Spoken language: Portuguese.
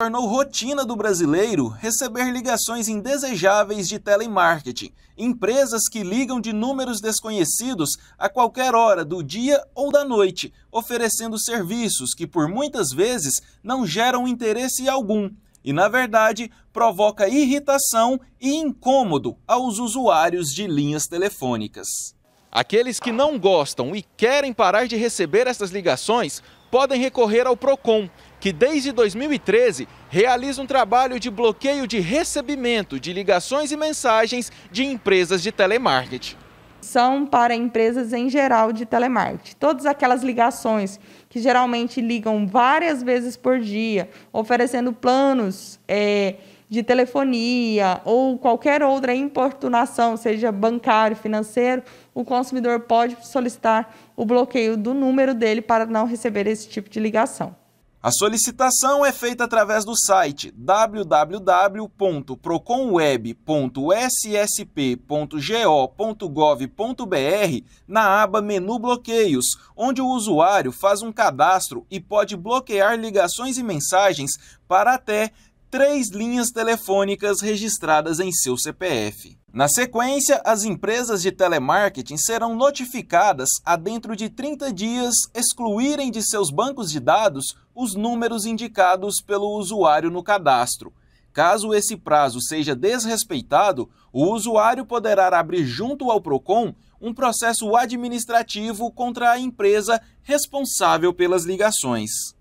tornou rotina do brasileiro receber ligações indesejáveis de telemarketing, empresas que ligam de números desconhecidos a qualquer hora do dia ou da noite, oferecendo serviços que por muitas vezes não geram interesse algum e, na verdade, provoca irritação e incômodo aos usuários de linhas telefônicas. Aqueles que não gostam e querem parar de receber essas ligações podem recorrer ao PROCON, que desde 2013 realiza um trabalho de bloqueio de recebimento de ligações e mensagens de empresas de telemarketing são para empresas em geral de telemarketing. Todas aquelas ligações que geralmente ligam várias vezes por dia, oferecendo planos é, de telefonia ou qualquer outra importunação, seja bancário, financeiro, o consumidor pode solicitar o bloqueio do número dele para não receber esse tipo de ligação. A solicitação é feita através do site www.proconweb.ssp.go.gov.br na aba Menu Bloqueios, onde o usuário faz um cadastro e pode bloquear ligações e mensagens para até três linhas telefônicas registradas em seu CPF. Na sequência, as empresas de telemarketing serão notificadas a dentro de 30 dias excluírem de seus bancos de dados os números indicados pelo usuário no cadastro. Caso esse prazo seja desrespeitado, o usuário poderá abrir junto ao Procon um processo administrativo contra a empresa responsável pelas ligações.